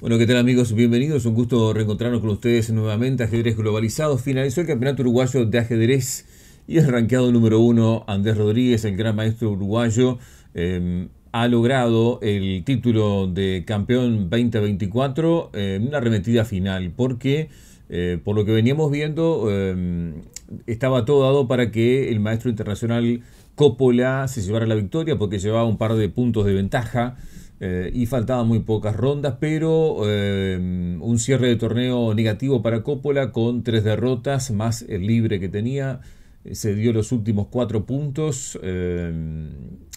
Bueno, ¿qué tal amigos? Bienvenidos. Un gusto reencontrarnos con ustedes nuevamente. Ajedrez Globalizado. Finalizó el Campeonato Uruguayo de Ajedrez y el ranqueado número uno, Andrés Rodríguez, el gran maestro uruguayo, em, ha logrado el título de campeón 2024 en una arremetida final, porque eh, por lo que veníamos viendo, em, estaba todo dado para que el maestro internacional Coppola se llevara la victoria, porque llevaba un par de puntos de ventaja. Eh, y faltaban muy pocas rondas, pero eh, un cierre de torneo negativo para Coppola con tres derrotas más el libre que tenía. Eh, se dio los últimos cuatro puntos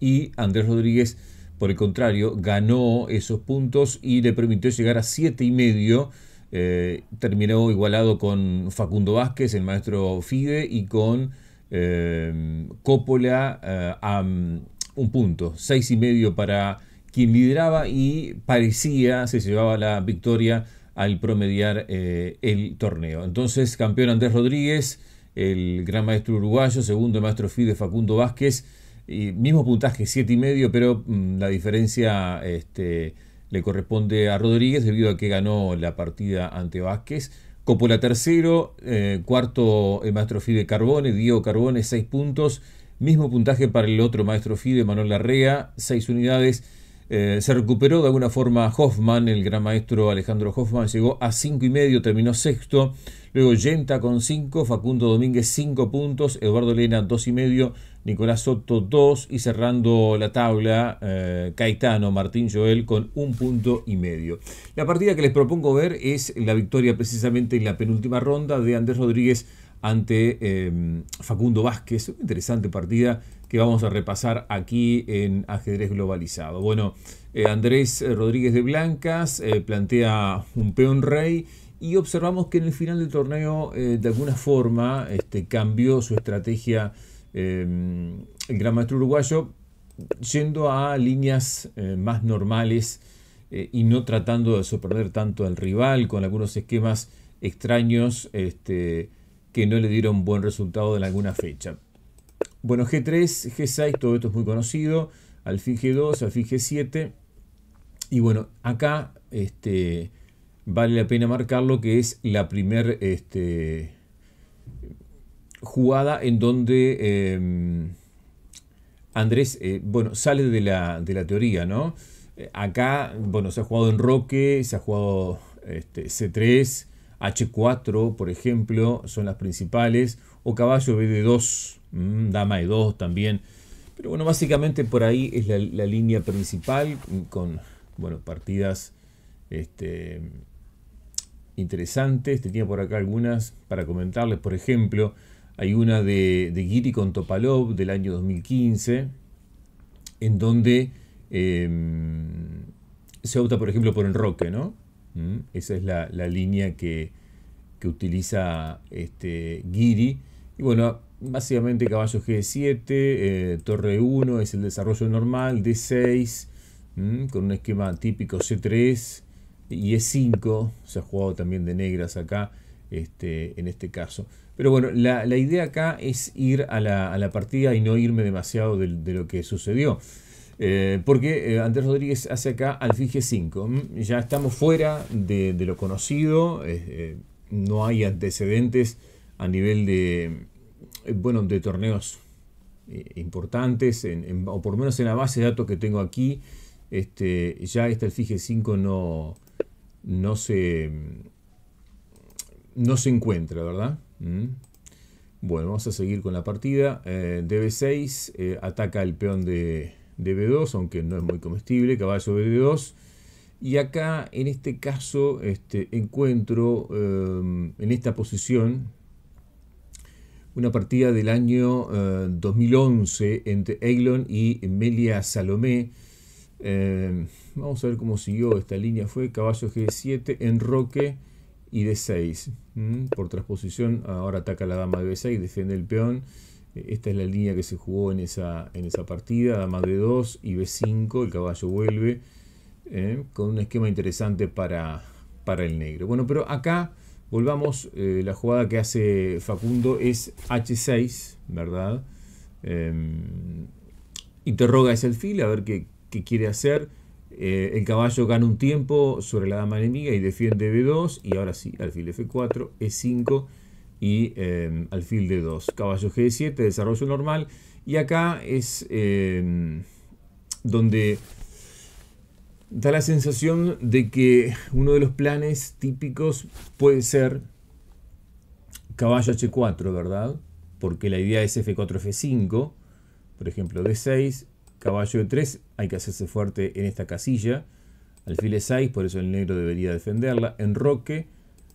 y Andrés Rodríguez, por el contrario, ganó esos puntos y le permitió llegar a siete y medio. terminó igualado con Facundo Vázquez, el maestro Fide, y con Coppola a mm, un punto, seis y medio para quien lideraba y parecía se llevaba la victoria al promediar eh, el torneo. Entonces, campeón Andrés Rodríguez, el gran maestro uruguayo, segundo maestro FIDE Facundo Vázquez, mismo puntaje, siete y medio, pero mm, la diferencia este, le corresponde a Rodríguez debido a que ganó la partida ante Vázquez. Copola tercero, eh, cuarto maestro FIDE Carbone, Diego Carbone, seis puntos. Mismo puntaje para el otro maestro FIDE, Manuel Larrea, seis unidades. Eh, se recuperó de alguna forma Hoffman, el gran maestro Alejandro Hoffman llegó a cinco y medio, terminó sexto. Luego Yenta con 5, Facundo Domínguez 5 puntos, Eduardo Lena 2 y medio, Nicolás Soto 2 y cerrando la tabla eh, Caetano Martín Joel con un punto y medio. La partida que les propongo ver es la victoria precisamente en la penúltima ronda de Andrés Rodríguez ante eh, Facundo Vázquez. interesante partida que vamos a repasar aquí en Ajedrez Globalizado. Bueno, eh, Andrés eh, Rodríguez de Blancas eh, plantea un peón rey y observamos que en el final del torneo de alguna forma este, cambió su estrategia el gran maestro uruguayo yendo a líneas más normales y no tratando de sorprender tanto al rival con algunos esquemas extraños este, que no le dieron buen resultado en alguna fecha. Bueno, G3, G6, todo esto es muy conocido. Alfil G2, alfil G7. Y bueno, acá este, vale la pena marcar lo que es la primera este, jugada en donde em, Andrés eh, bueno, sale de la, teoría, ¿no? Acá, bueno, se ha jugado en Roque, se ha jugado este, C3, H4, por ejemplo, son las principales o caballo B de 2, mm, dama e 2 también. Pero bueno, básicamente por ahí es la, línea principal con bueno, partidas este, interesantes. Tenía por acá algunas para comentarles. Por ejemplo, hay una de, de Giri con Topalov del año 2015, en donde em, se opta, por ejemplo, por enroque, ¿no? Mm, esa es la, línea que, que utiliza este, Giri bueno, básicamente caballo G7, eh, torre 1 es el desarrollo normal, D6 mm, con un esquema típico C3 y E5, se ha jugado también de negras acá este, en este caso. Pero bueno, la, idea acá es ir a la, partida y no irme demasiado de, lo que sucedió. Eh, porque eh, Andrés Rodríguez hace acá alfil G5. Mm, ya estamos fuera de lo conocido, no hay antecedentes a nivel de, eh, bueno, de torneos eh, importantes, o por lo menos en la base de datos que tengo aquí, este, ya este el 5 no, no, se, no se encuentra, ¿verdad? Mm. Bueno, vamos a seguir con la partida. Eh, DB6 ataca el peón de, de, B2, aunque no es muy comestible, caballo B2. Y acá, en este caso, este, encuentro em, en esta posición, una partida del año 2011 eh, entre Eglon y Melia Salomé. Eh, vamos a ver cómo siguió esta línea. Fue caballo G7, enroque y D6. Por transposición, ahora ataca la dama de B6, defiende el peón. Eh, esta es la línea que se jugó en esa, en esa partida, dama de 2 y B5, el caballo vuelve, con un esquema interesante para, para el negro. Bueno, pero acá Volvamos, eh, la jugada que hace Facundo es H6, ¿verdad? Em, interroga ese alfil a ver qué, quiere hacer. Eh, el caballo gana un tiempo sobre la dama enemiga y defiende B2. Y ahora sí, alfil F4, E5 y em, alfil D2. Caballo G7, desarrollo normal. Y acá es em, donde da la sensación de que uno de los planes típicos puede ser caballo H4, ¿verdad? Porque la idea es F4, F5, por ejemplo, D6, caballo E3, hay que hacerse fuerte en esta casilla, alfil E6, por eso el negro debería defenderla, enroque,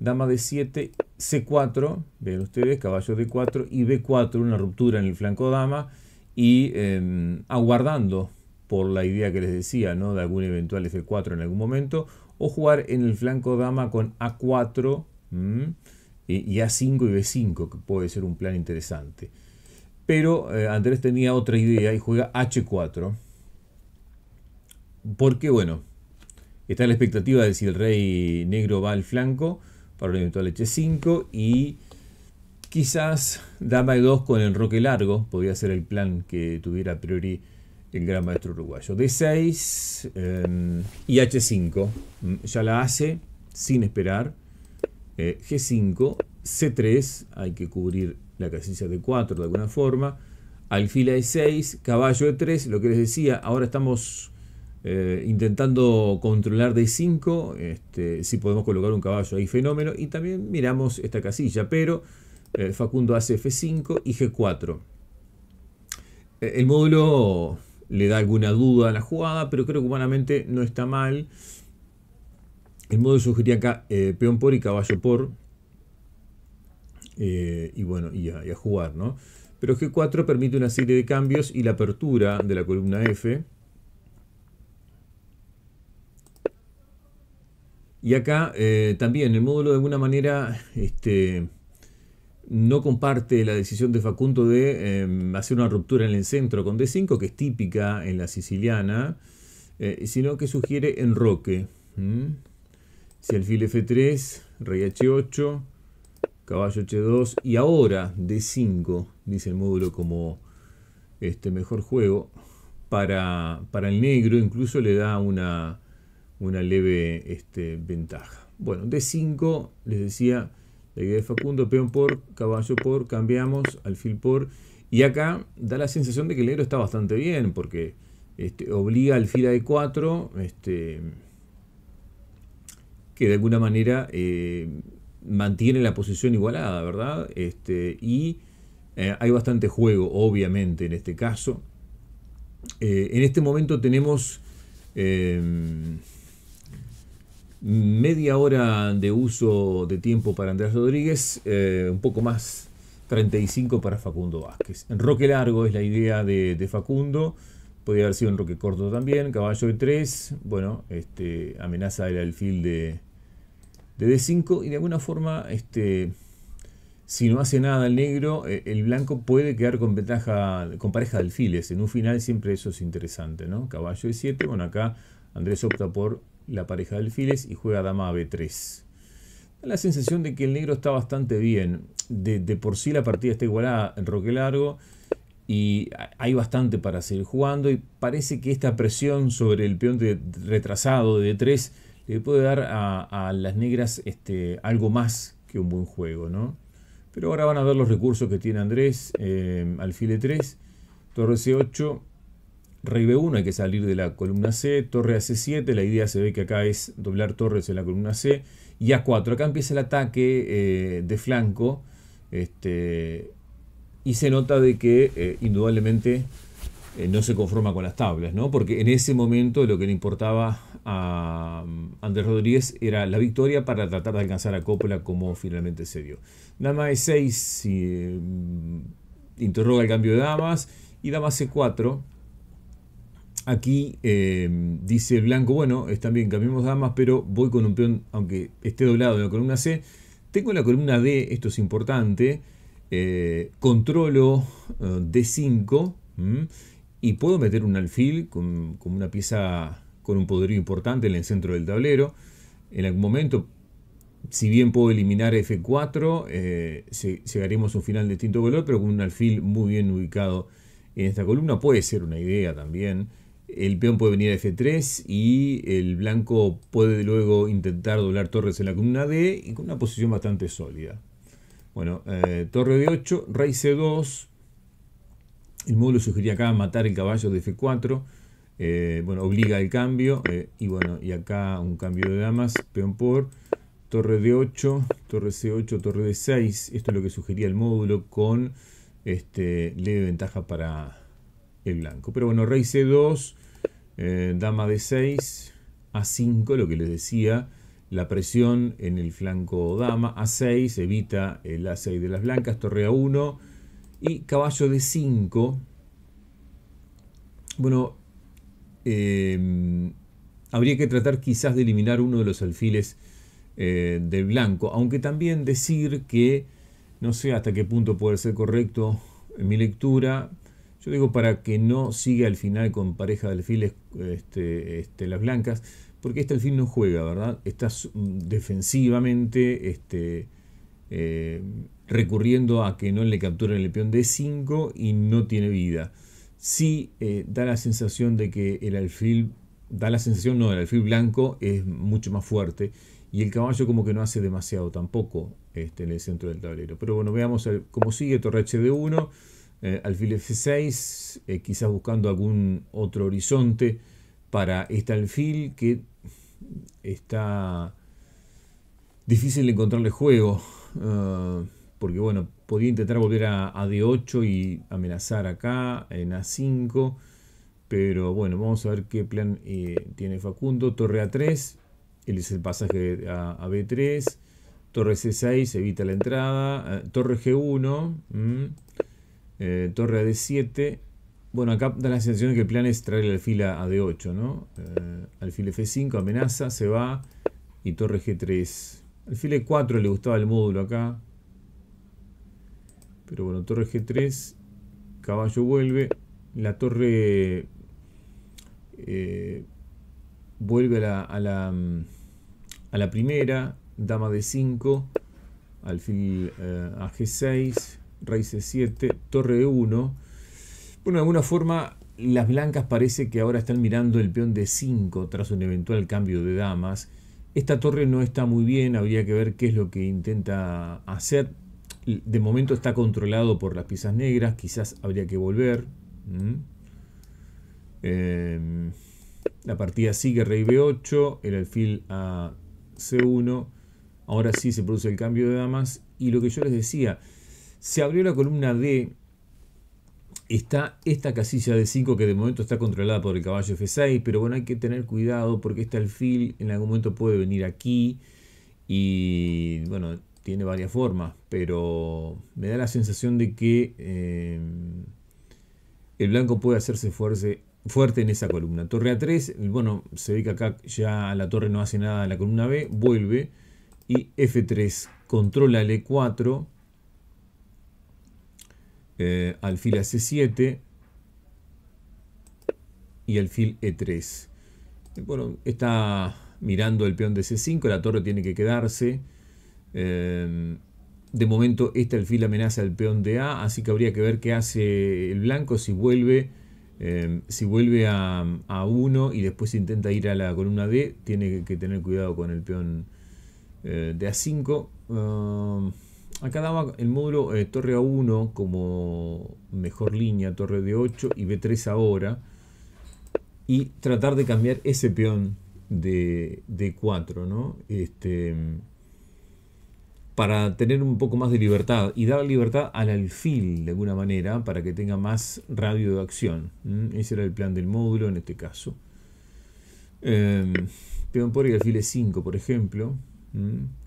dama D7, C4, Vean ustedes, caballo D4 y B4, una ruptura en el flanco dama, y em, aguardando por la idea que les decía, ¿no? De algún eventual F4 en algún momento, o jugar en el flanco dama con A4 y A5 y B5, que puede ser un plan interesante. Pero eh, Andrés tenía otra idea y juega H4. Porque, bueno, está la expectativa de si el rey negro va al flanco para un eventual H5 y quizás dama E2 con el roque largo, podría ser el plan que tuviera a priori el gran maestro uruguayo. D6 em, y H5. Mm, ya la hace sin esperar. Eh, G5, C3, hay que cubrir la casilla de 4 de alguna forma. Alfil E6, caballo E3, lo que les decía, ahora estamos eh, intentando controlar D5, este, si podemos colocar un caballo ahí, fenómeno. Y también miramos esta casilla, pero eh, Facundo hace F5 y G4. El módulo le da alguna duda a la jugada, pero creo que humanamente no está mal. El modo sugería acá eh, peón por y caballo por. Eh, y bueno, y a, jugar, ¿no? Pero G4 permite una serie de cambios y la apertura de la columna F. Y acá eh, también el módulo de alguna manera este, no comparte la decisión de Facundo de em, hacer una ruptura en el centro con D5, que es típica en la siciliana, eh, sino que sugiere enroque. ¿Mm? Si F3, rey H8, caballo H2 y ahora D5, dice el módulo como este mejor juego, para, para el negro incluso le da una, una leve este, ventaja. Bueno, D5, les decía de Facundo, peón por, caballo por, cambiamos, alfil por. Y acá da la sensación de que el negro está bastante bien, porque este, obliga al fila de 4 que de alguna manera eh, mantiene la posición igualada, ¿verdad? Este, y eh, hay bastante juego, obviamente, en este caso. Eh, en este momento tenemos media hora de uso de tiempo para Andrés Rodríguez, eh, un poco más 35 para Facundo Vázquez. roque largo es la idea de, Facundo, podría haber sido roque corto también, caballo de 3, bueno, este, amenaza el alfil de, de D5 y de alguna forma, este, si no hace nada el negro, eh, el blanco puede quedar con ventaja, con pareja de alfiles. En un final siempre eso es interesante, ¿no? Caballo de 7, bueno, acá Andrés opta por la pareja de alfiles y juega dama b3. Da la sensación de que el negro está bastante bien. De, por sí la partida está igualada en roque largo y hay bastante para seguir jugando y parece que esta presión sobre el peón retrasado de d3 le puede dar a, las negras este, algo más que un buen juego, ¿no? Pero ahora van a ver los recursos que tiene Andrés, eh, alfil 3 e torre c8, Rey B1 hay que salir de la columna C, torre a C7, la idea se ve que acá es doblar torres en la columna C, y A4, acá empieza el ataque eh, de flanco, este, y se nota de que eh, indudablemente eh, no se conforma con las tablas, ¿no? porque en ese momento lo que le importaba a mm, Andrés Rodríguez era la victoria para tratar de alcanzar a Coppola como finalmente se dio. Dama E6 mm, interroga el cambio de damas, y dama C4 Aquí eh, dice Blanco, bueno, está bien, cambiamos damas, pero voy con un peón, aunque esté doblado en la columna C. Tengo la columna D, esto es importante. Eh, controlo eh, D5 y puedo meter un alfil con, una pieza con un poderío importante en el centro del tablero. En algún momento, si bien puedo eliminar F4, llegaremos a un final de distinto color, pero con un alfil muy bien ubicado en esta columna. Puede ser una idea también. El peón puede venir a F3 y el blanco puede luego intentar doblar torres en la columna D y con una posición bastante sólida. Bueno, eh, torre D8, rey C2. El módulo sugería acá matar el caballo de F4. Eh, bueno, obliga el cambio. Eh, y bueno, y acá un cambio de damas, peón por torre D8, torre C8, torre D6. Esto es lo que sugería el módulo con este, leve ventaja para, el blanco. Pero bueno, rey c2, eh, dama d6, a5, lo que les decía, la presión en el flanco dama, a6, evita el a6 de las blancas, torre a1 y caballo d5. Bueno, em, habría que tratar quizás de eliminar uno de los alfiles eh, del blanco, aunque también decir que no sé hasta qué punto puede ser correcto en mi lectura, digo para que no siga al final con pareja de alfiles este, este, las blancas, porque este alfil no juega, ¿verdad? Está mm, defensivamente este, eh, recurriendo a que no le capturen el peón d 5 y no tiene vida. Sí eh, da la sensación de que el alfil, da la sensación, no, el alfil blanco es mucho más fuerte y el caballo como que no hace demasiado tampoco en el centro del tablero. Pero bueno, veamos cómo sigue Torreche de 1. Eh, alfil F6, eh, quizás buscando algún otro horizonte para este alfil que está difícil de encontrarle juego, eh, porque bueno, podía intentar volver a, D8 y amenazar acá en A5, pero bueno, vamos a ver qué plan tiene Facundo. Torre A3, él es el pasaje a, B3, torre C6 evita la entrada, torre G1, eh, torre d 7 Bueno, acá da la sensación de que el plan es traer el alfil a, D8, ¿no? Eh, alfil F5, amenaza, se va. Y torre G3. Alfil E4 le gustaba el módulo acá. Pero bueno, torre G3. Caballo vuelve. La torre... Eh, vuelve a la, a la primera. Dama D5. Alfil a G6 raíz 7, torre de 1. Bueno, de alguna forma las blancas parece que ahora están mirando el peón de 5 tras un eventual cambio de damas. Esta torre no está muy bien, habría que ver qué es lo que intenta hacer. De momento está controlado por las piezas negras, quizás habría que volver. ¿Mm? Em, la partida sigue rey b8, el alfil a c1. Ahora sí se produce el cambio de damas. Y lo que yo les decía, se abrió la columna D. Está esta casilla de 5 que de momento está controlada por el caballo F6, pero bueno, hay que tener cuidado porque este alfil en algún momento puede venir aquí y bueno, tiene varias formas, pero me da la sensación de que eh, el blanco puede hacerse fuerte en esa columna. Torre A3, bueno, se ve que acá ya la torre no hace nada en la columna B, vuelve y F3 controla e 4 eh, alfil a C7 y alfil E3. Eh, bueno, está mirando el peón de C5, la torre tiene que quedarse. Em, de momento este alfil amenaza al peón de A, así que habría que ver qué hace el blanco si vuelve, em, si vuelve a, a 1 y después intenta ir a la columna D, tiene que tener cuidado con el peón eh, de A5. Acá daba el módulo eh, torre A1 como mejor línea, torre D8 y B3 ahora. Y tratar de cambiar ese peón de D4, ¿no? Este, para tener un poco más de libertad y dar libertad al alfil de alguna manera para que tenga más radio de acción. Ese era el plan del módulo en este caso. Em, peón por el alfil e 5, por ejemplo,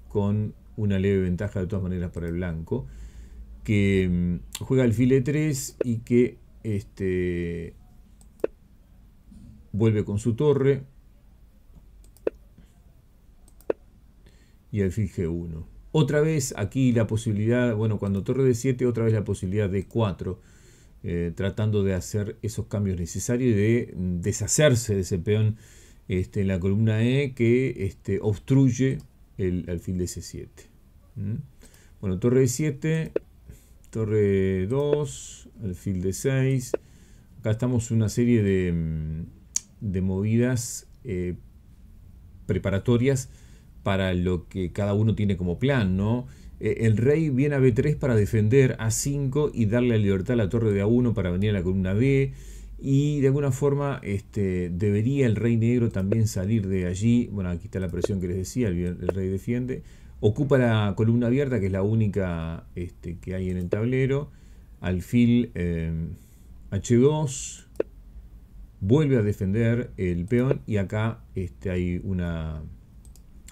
con una leve ventaja de todas maneras para el blanco, que mm, juega alfil 3 e y que este, vuelve con su torre y alfil G1. Otra vez aquí la posibilidad, bueno, cuando torre de 7, otra vez la posibilidad de 4, eh, tratando de hacer esos cambios necesarios y de mm, deshacerse de ese peón este, en la columna E que este, obstruye el alfil de C7. Bueno, torre de 7, torre 2, alfil de 6. Acá estamos una serie de, mm, movidas eh, preparatorias para lo que cada uno tiene como plan, ¿no? Eh, el rey viene a B3 para defender A5 y darle la libertad a la torre de A1 para venir a la columna B y de alguna forma este, debería el rey negro también salir de allí. Bueno, aquí está la presión que les decía, el, rey defiende. Ocupa la columna abierta, que es la única este, que hay en el tablero. Alfil em, H2 vuelve a defender el peón y acá este, hay una,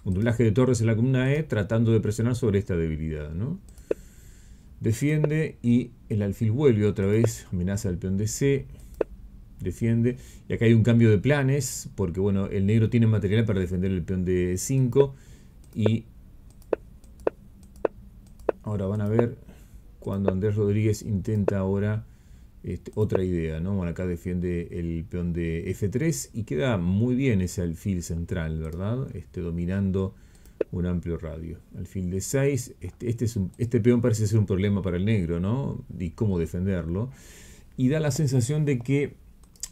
un doblaje de torres en la columna E tratando de presionar sobre esta debilidad. ¿no? Defiende y el alfil vuelve otra vez, amenaza al peón de C defiende Y acá hay un cambio de planes, porque bueno, el negro tiene material para defender el peón de 5. Y ahora van a ver cuando Andrés Rodríguez intenta ahora este, otra idea, ¿no? Bueno, acá defiende el peón de F3 y queda muy bien ese alfil central, ¿verdad? Este, dominando un amplio radio. Alfil de 6, este, este, este peón parece ser un problema para el negro, ¿no? Y cómo defenderlo. Y da la sensación de que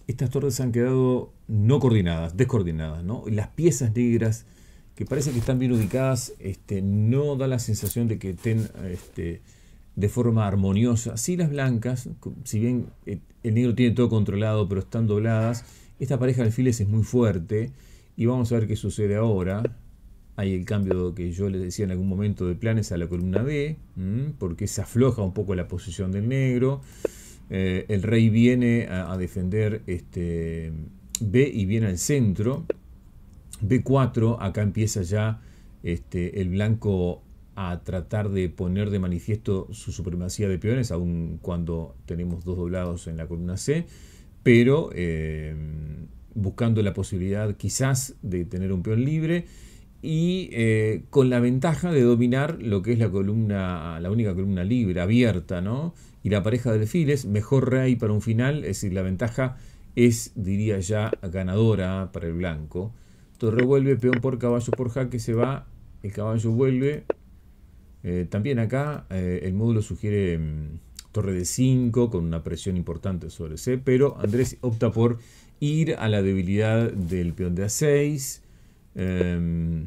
estas torres han quedado no coordinadas, descoordinadas, ¿no? Las piezas negras que parece que están bien ubicadas, este, no da la sensación de que estén este, de forma armoniosa. Sí las blancas, si bien eh, el negro tiene todo controlado, pero están dobladas, esta pareja de alfiles es muy fuerte y vamos a ver qué sucede ahora. Hay el cambio que yo les decía en algún momento de planes a la columna B, porque se afloja un poco la posición del negro. Eh, el rey viene a, defender este B y viene al centro. B4, acá empieza ya este, el blanco a tratar de poner de manifiesto su supremacía de peones, aun cuando tenemos dos doblados en la columna C, pero eh, buscando la posibilidad quizás de tener un peón libre y eh, con la ventaja de dominar lo que es la columna, la única columna libre, abierta, ¿no? Y la pareja de alfiles, mejor rey para un final, es decir, la ventaja es, diría ya, ganadora para el blanco. Torre vuelve, peón por caballo por jaque, se va, el caballo vuelve. Eh, también acá eh, el módulo sugiere mm, torre de 5 con una presión importante sobre C, pero Andrés opta por ir a la debilidad del peón de A6 Em,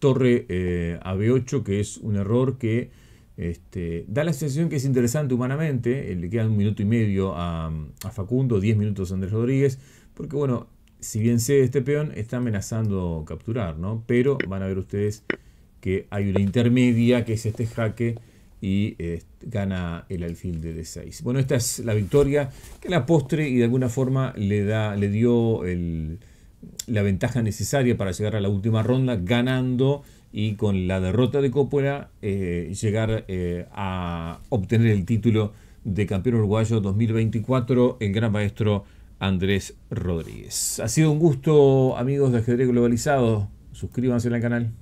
torre eh, a 8 que es un error que este, da la sensación que es interesante humanamente. Eh, le queda un minuto y medio a, Facundo, 10 minutos a Andrés Rodríguez, porque bueno, si bien sé este peón, está amenazando capturar, Pero van a ver ustedes que hay una intermedia que es este jaque y este, gana el alfil de D6. Bueno, esta es la victoria que la postre y de alguna forma le, da, le dio el la ventaja necesaria para llegar a la última ronda ganando y con la derrota de Coppola eh, llegar eh, a obtener el título de campeón uruguayo 2024 el gran maestro Andrés Rodríguez. Ha sido un gusto amigos de Ajedrez Globalizado. Suscríbanse al canal.